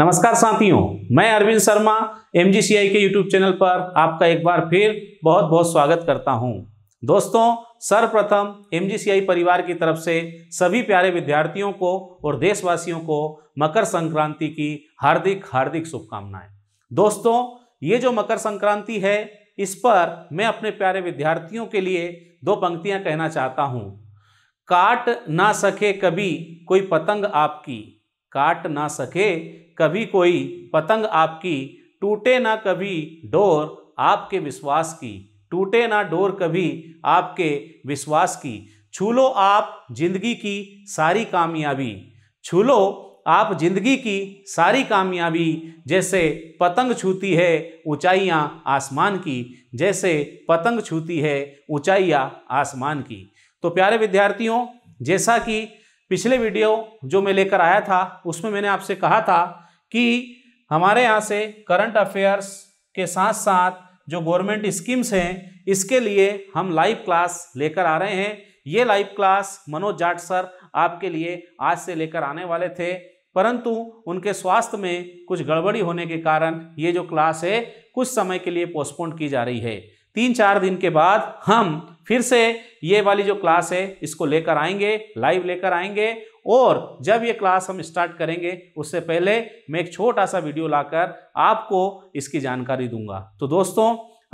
नमस्कार साथियों मैं Arvind Sharma M K YouTube channel पर आपका एक बार फिर बहुत बहुत स्वागत करता हूं दोस्तों सर्वप्रथम एम परिवार की तरफ से सभी प्यारे विद्यार्थियों को और देशवासियों को मकर संक्रांति की हार्दिक हार्दिक शुभकामनाएं दोस्तों ये जो मकर संक्रांति है इस पर मैं अपने प्यारे विद्यार्थियों के लिए दो पंक्तियाँ कहना चाहता हूँ काट ना सके कभी कोई पतंग आपकी काट ना सके कभी कोई पतंग आपकी टूटे ना कभी डोर आपके विश्वास की टूटे ना डोर कभी आपके विश्वास की छू लो आप जिंदगी की सारी कामयाबी छू लो आप जिंदगी की सारी कामयाबी जैसे पतंग छूती है ऊंचाइयां आसमान की जैसे पतंग छूती है ऊंचाइयां आसमान की तो प्यारे विद्यार्थियों जैसा कि पिछले वीडियो जो मैं लेकर आया था उसमें मैंने आपसे कहा था कि हमारे यहाँ से करंट अफेयर्स के साथ साथ जो गवर्नमेंट स्कीम्स हैं इसके लिए हम लाइव क्लास लेकर आ रहे हैं ये live class Manoj Jat sir आपके लिए आज से लेकर आने वाले थे परंतु उनके स्वास्थ्य में कुछ गड़बड़ी होने के कारण ये जो क्लास है कुछ समय के लिए पोस्टपोन की जा रही है तीन चार दिन के बाद हम फिर से ये वाली जो क्लास है इसको लेकर आएंगे लाइव लेकर आएंगे और जब ये क्लास हम स्टार्ट करेंगे उससे पहले मैं एक छोटा सा वीडियो लाकर आपको इसकी जानकारी दूंगा तो दोस्तों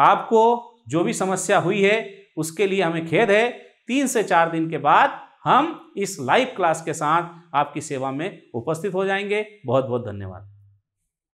आपको जो भी समस्या हुई है उसके लिए हमें खेद है तीन से चार दिन के बाद हम इस लाइव क्लास के साथ आपकी सेवा में उपस्थित हो जाएंगे बहुत बहुत धन्यवाद